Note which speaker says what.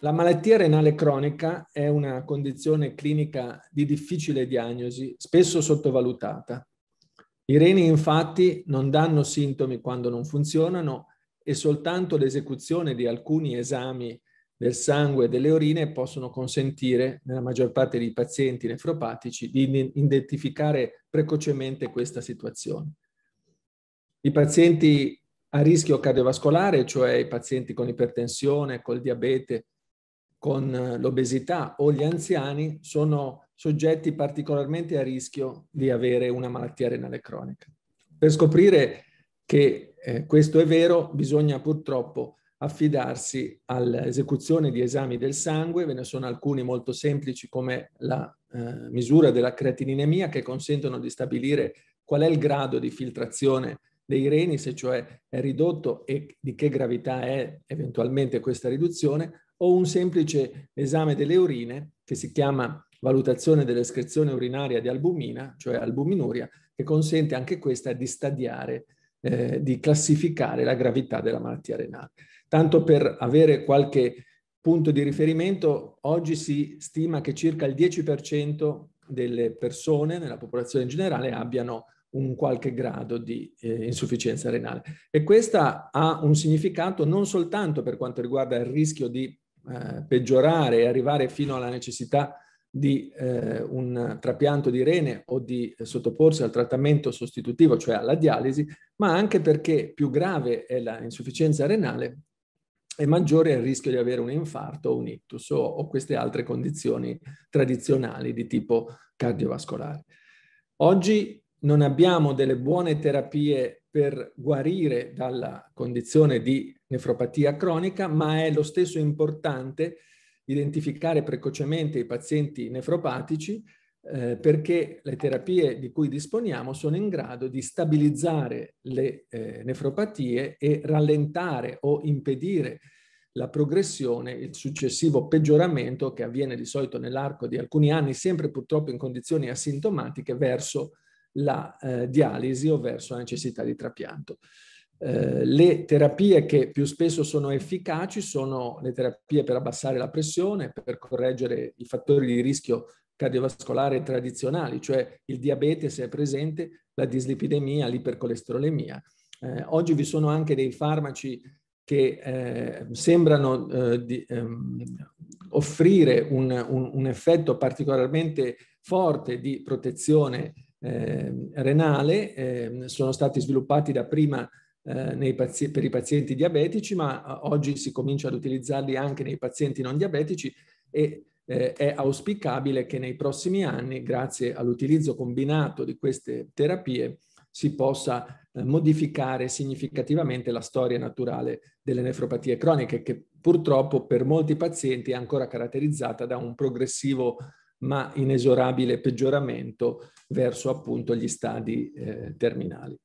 Speaker 1: La malattia renale cronica è una condizione clinica di difficile diagnosi, spesso sottovalutata. I reni infatti non danno sintomi quando non funzionano e soltanto l'esecuzione di alcuni esami del sangue e delle urine possono consentire, nella maggior parte dei pazienti nefropatici, di identificare precocemente questa situazione. I pazienti a rischio cardiovascolare, cioè i pazienti con ipertensione, col diabete, con eh, l'obesità o gli anziani sono soggetti particolarmente a rischio di avere una malattia renale cronica. Per scoprire che eh, questo è vero bisogna purtroppo affidarsi all'esecuzione di esami del sangue, ve ne sono alcuni molto semplici come la eh, misura della creatininemia che consentono di stabilire qual è il grado di filtrazione dei reni, se cioè è ridotto e di che gravità è eventualmente questa riduzione, o un semplice esame delle urine che si chiama valutazione dell'escrezione urinaria di albumina, cioè albuminuria, che consente anche questa di stadiare, eh, di classificare la gravità della malattia renale. Tanto per avere qualche punto di riferimento, oggi si stima che circa il 10% delle persone nella popolazione in generale abbiano un qualche grado di eh, insufficienza renale. E questa ha un significato non soltanto per quanto riguarda il rischio di eh, peggiorare e arrivare fino alla necessità di eh, un trapianto di rene o di sottoporsi al trattamento sostitutivo, cioè alla dialisi, ma anche perché più grave è l'insufficienza renale e maggiore è il rischio di avere un infarto o un ictus o, o queste altre condizioni tradizionali di tipo cardiovascolare. Oggi non abbiamo delle buone terapie per guarire dalla condizione di nefropatia cronica, ma è lo stesso importante identificare precocemente i pazienti nefropatici eh, perché le terapie di cui disponiamo sono in grado di stabilizzare le eh, nefropatie e rallentare o impedire la progressione, il successivo peggioramento che avviene di solito nell'arco di alcuni anni, sempre purtroppo in condizioni asintomatiche, verso la eh, dialisi o verso la necessità di trapianto. Eh, le terapie che più spesso sono efficaci sono le terapie per abbassare la pressione, per correggere i fattori di rischio cardiovascolare tradizionali, cioè il diabete se è presente, la dislipidemia, l'ipercolesterolemia. Eh, oggi vi sono anche dei farmaci che eh, sembrano eh, di, ehm, offrire un, un, un effetto particolarmente forte di protezione eh, renale eh, sono stati sviluppati dapprima eh, per i pazienti diabetici, ma eh, oggi si comincia ad utilizzarli anche nei pazienti non diabetici e eh, è auspicabile che nei prossimi anni, grazie all'utilizzo combinato di queste terapie, si possa eh, modificare significativamente la storia naturale delle nefropatie croniche, che purtroppo per molti pazienti è ancora caratterizzata da un progressivo ma inesorabile peggioramento verso appunto gli stadi eh, terminali.